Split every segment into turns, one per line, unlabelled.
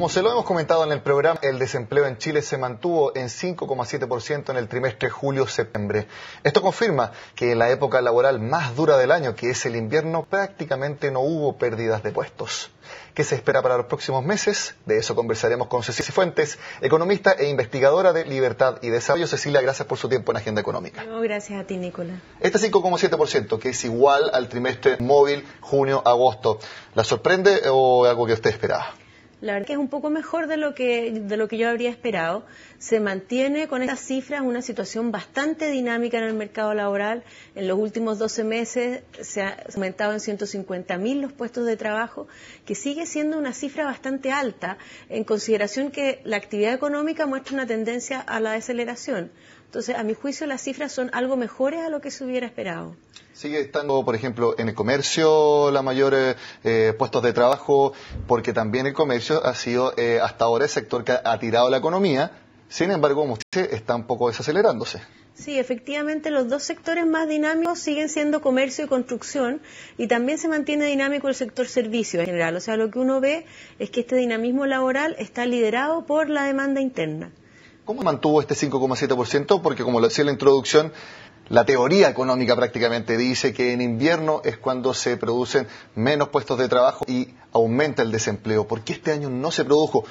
Como se lo hemos comentado en el programa, el desempleo en Chile se mantuvo en 5,7% en el trimestre julio-septiembre. Esto confirma que en la época laboral más dura del año, que es el invierno, prácticamente no hubo pérdidas de puestos. ¿Qué se espera para los próximos meses? De eso conversaremos con Cecilia Fuentes, economista e investigadora de Libertad y Desarrollo. Cecilia, gracias por su tiempo en Agenda Económica.
No, gracias a ti, Nicolás.
Este 5,7%, que es igual al trimestre móvil junio-agosto, ¿la sorprende o es algo que usted esperaba?
la verdad que es un poco mejor de lo que, de lo que yo habría esperado. Se mantiene con estas cifras una situación bastante dinámica en el mercado laboral. En los últimos 12 meses se ha aumentado en mil los puestos de trabajo, que sigue siendo una cifra bastante alta en consideración que la actividad económica muestra una tendencia a la deceleración. Entonces, a mi juicio, las cifras son algo mejores a lo que se hubiera esperado.
Sigue estando, por ejemplo, en el comercio la mayor eh, eh, puestos de trabajo, porque también el comercio ha sido eh, hasta ahora el sector que ha tirado la economía. Sin embargo, como usted dice, está un poco desacelerándose.
Sí, efectivamente los dos sectores más dinámicos siguen siendo comercio y construcción y también se mantiene dinámico el sector servicio en general. O sea, lo que uno ve es que este dinamismo laboral está liderado por la demanda interna.
¿Cómo mantuvo este 5,7%? Porque como lo decía en la introducción, la teoría económica prácticamente dice que en invierno es cuando se producen menos puestos de trabajo y aumenta el desempleo. ¿Por qué este año no se produjo?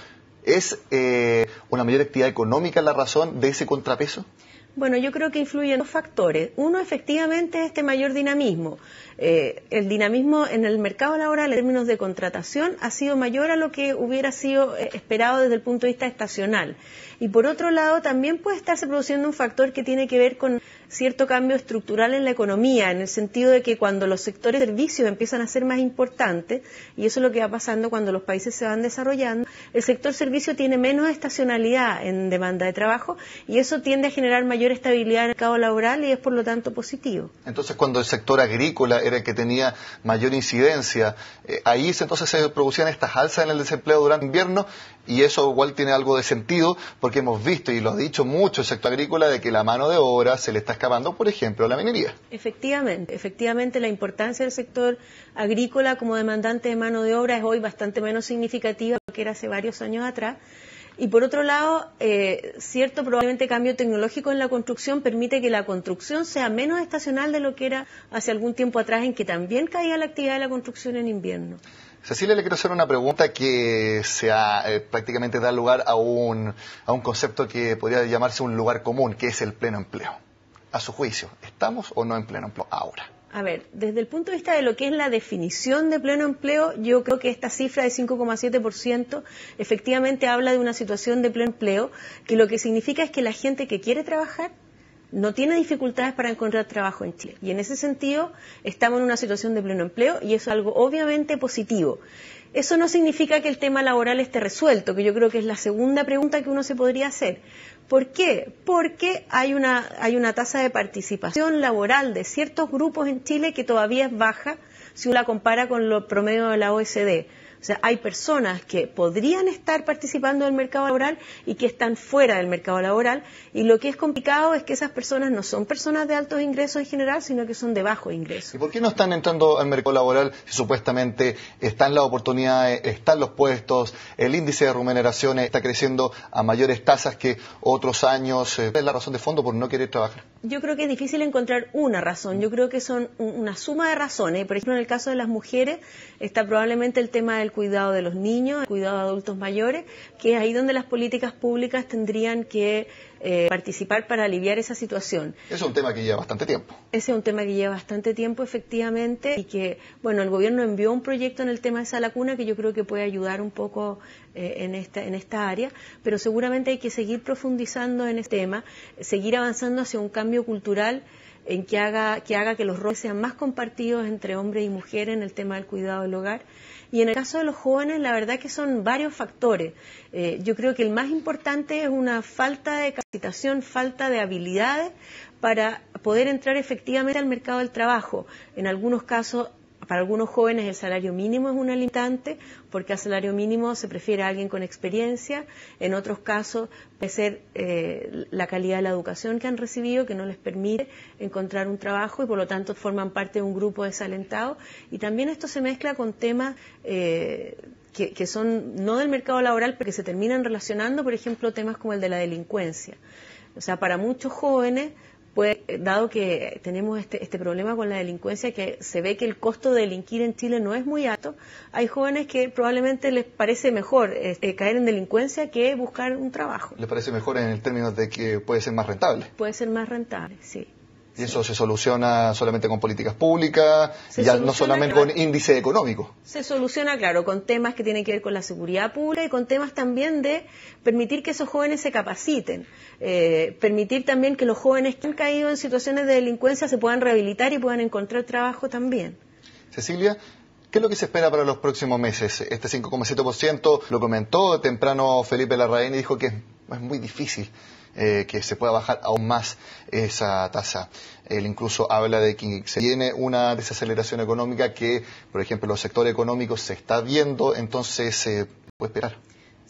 ¿Es eh, una mayor actividad económica la razón de ese contrapeso?
Bueno, yo creo que influyen dos factores. Uno, efectivamente, es este mayor dinamismo. Eh, el dinamismo en el mercado laboral en términos de contratación ha sido mayor a lo que hubiera sido eh, esperado desde el punto de vista estacional. Y por otro lado, también puede estarse produciendo un factor que tiene que ver con cierto cambio estructural en la economía, en el sentido de que cuando los sectores de servicios empiezan a ser más importantes, y eso es lo que va pasando cuando los países se van desarrollando, el sector servicio tiene menos estacionalidad en demanda de trabajo y eso tiende a generar mayor mayor estabilidad en el mercado laboral y es por lo tanto positivo.
Entonces, cuando el sector agrícola era el que tenía mayor incidencia, eh, ahí entonces se producían estas alzas en el desempleo durante invierno y eso igual tiene algo de sentido porque hemos visto y lo ha dicho mucho el sector agrícola de que la mano de obra se le está escapando, por ejemplo, la minería.
Efectivamente, efectivamente la importancia del sector agrícola como demandante de mano de obra es hoy bastante menos significativa que era hace varios años atrás. Y por otro lado, eh, cierto probablemente cambio tecnológico en la construcción permite que la construcción sea menos estacional de lo que era hace algún tiempo atrás, en que también caía la actividad de la construcción en invierno.
Cecilia, le quiero hacer una pregunta que eh, prácticamente da lugar a un, a un concepto que podría llamarse un lugar común, que es el pleno empleo. A su juicio, ¿estamos o no en pleno empleo ahora?
a ver, desde el punto de vista de lo que es la definición de pleno empleo, yo creo que esta cifra de 5,7% efectivamente habla de una situación de pleno empleo, que lo que significa es que la gente que quiere trabajar no tiene dificultades para encontrar trabajo en Chile. Y en ese sentido estamos en una situación de pleno empleo y eso es algo obviamente positivo. Eso no significa que el tema laboral esté resuelto, que yo creo que es la segunda pregunta que uno se podría hacer. ¿Por qué? Porque hay una, hay una tasa de participación laboral de ciertos grupos en Chile que todavía es baja si uno la compara con los promedios de la OSD. E o sea, hay personas que podrían estar participando del mercado laboral y que están fuera del mercado laboral. Y lo que es complicado es que esas personas no son personas de altos ingresos en general, sino que son de bajos ingresos. ¿Y por qué no están
entrando al mercado laboral si supuestamente están las oportunidades, están los puestos, el índice de remuneraciones está creciendo a mayores tasas que otros años? Eh, ¿Es la razón de fondo por no querer trabajar?
Yo creo que es difícil encontrar una razón. Yo creo que son una suma de razones. Por ejemplo, en el caso de las mujeres está probablemente el tema del cuidado de los niños, cuidado de adultos mayores, que es ahí donde las políticas públicas tendrían que eh, participar para aliviar esa situación.
Es un tema que lleva bastante tiempo.
Ese es un tema que lleva bastante tiempo, efectivamente, y que, bueno, el gobierno envió un proyecto en el tema de esa lacuna que yo creo que puede ayudar un poco eh, en, esta, en esta área, pero seguramente hay que seguir profundizando en este tema, seguir avanzando hacia un cambio cultural en que haga, que los roles sean más compartidos entre hombres y mujeres en el tema del cuidado del hogar. Y en el caso de los jóvenes, la verdad que son varios factores. Eh, yo creo que el más importante es una falta de capacitación, falta de habilidades para poder entrar efectivamente al mercado del trabajo. En algunos casos para algunos jóvenes el salario mínimo es un limitante porque al salario mínimo se prefiere a alguien con experiencia, en otros casos puede ser eh, la calidad de la educación que han recibido que no les permite encontrar un trabajo y por lo tanto forman parte de un grupo desalentado y también esto se mezcla con temas eh, que, que, son no del mercado laboral pero que se terminan relacionando, por ejemplo, temas como el de la delincuencia. O sea, para muchos jóvenes pues dado que tenemos este, este, problema con la delincuencia, que se ve que el costo de delinquir en Chile no es muy alto, hay jóvenes que probablemente les parece mejor este, caer en delincuencia que buscar un trabajo.
¿Les parece mejor en el término de que puede ser más rentable?
Puede ser más rentable,
sí. Y eso se soluciona solamente con políticas públicas, y no solamente con
índice económico. Se soluciona, claro, con temas que tienen que ver con la seguridad pública y con temas también de permitir que esos jóvenes se capaciten, eh, permitir también que los jóvenes que han caído en situaciones de delincuencia se puedan rehabilitar y puedan encontrar trabajo también.
Cecilia, ¿Qué es lo que se espera para los próximos meses? Este 5,7% lo comentó temprano Felipe Larraín y dijo que es muy difícil eh, que se pueda bajar aún más esa tasa. Él incluso habla de que se viene una desaceleración económica que, por ejemplo, los sectores económicos se está viendo, entonces se puede esperar.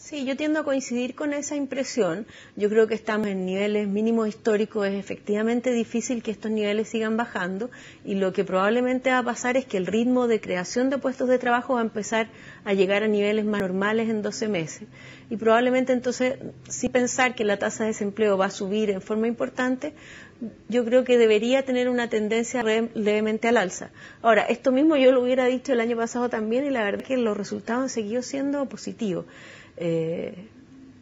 Sí, yo tiendo a coincidir con esa impresión. Yo creo que estamos en niveles mínimos históricos. Es efectivamente difícil que estos niveles sigan bajando y lo que probablemente va a pasar es que el ritmo de creación de puestos de trabajo va a empezar a llegar a niveles más normales en 12 meses. Y probablemente entonces, sin pensar que la tasa de desempleo va a subir en forma importante, yo creo que debería tener una tendencia levemente al alza. Ahora, esto mismo yo lo hubiera dicho el año pasado también y la verdad es que los resultados han seguido siendo positivos. Eh,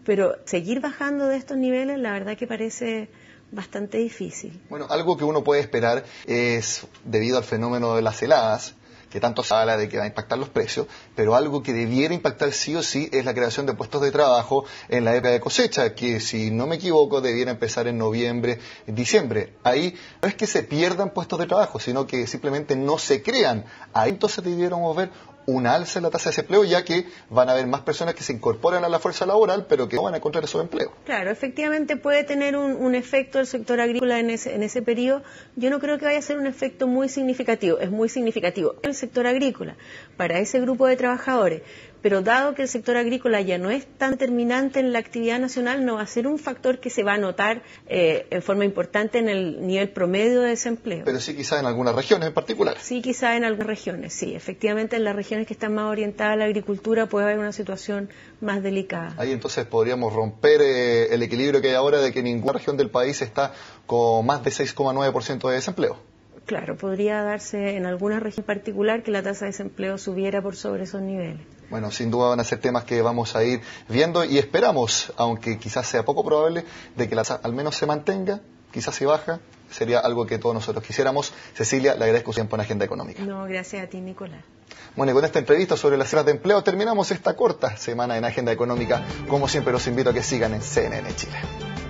pero seguir bajando de estos niveles, la verdad que parece bastante difícil.
Bueno, algo que uno puede esperar es, debido al fenómeno de las heladas, que tanto se habla de que va a impactar los precios, pero algo que debiera impactar sí o sí es la creación de puestos de trabajo en la época de cosecha, que si no me equivoco debiera empezar en noviembre, en diciembre. Ahí no es que se pierdan puestos de trabajo, sino que simplemente no se crean. Ahí entonces debieron ver un alza en la tasa de desempleo, ya que van a haber más personas que se incorporan a la fuerza laboral, pero que no van a encontrar su empleo.
Claro, efectivamente puede tener un, efecto el sector agrícola en ese, en ese periodo. Yo no creo que vaya a ser un efecto muy significativo, es muy significativo el sector agrícola para ese grupo de trabajadores, pero dado que el sector agrícola ya no es tan determinante en la actividad nacional, no va a ser un factor que se va a notar eh, en forma importante en el nivel promedio de desempleo.
Pero sí quizás en algunas regiones en particular.
Sí, quizás en algunas regiones, sí. Efectivamente, en las regiones que están más orientadas a la agricultura puede haber una situación más delicada.
Ahí entonces podríamos romper eh, el equilibrio que hay ahora de que ninguna región del país está con más de 6,9% de desempleo.
Claro, podría darse en alguna región particular que la tasa de desempleo subiera por sobre esos niveles.
Bueno, sin duda van a ser temas que vamos a ir viendo y esperamos, aunque quizás sea poco probable, de que la tasa al menos se mantenga, quizás se baja, sería algo que todos nosotros quisiéramos. Cecilia, le agradezco tiempo en Agenda Económica.
No, gracias a ti, Nicolás.
Bueno, y con esta entrevista sobre las cifras de empleo terminamos esta corta semana en Agenda Económica. Como siempre, los invito a que sigan en CNN Chile.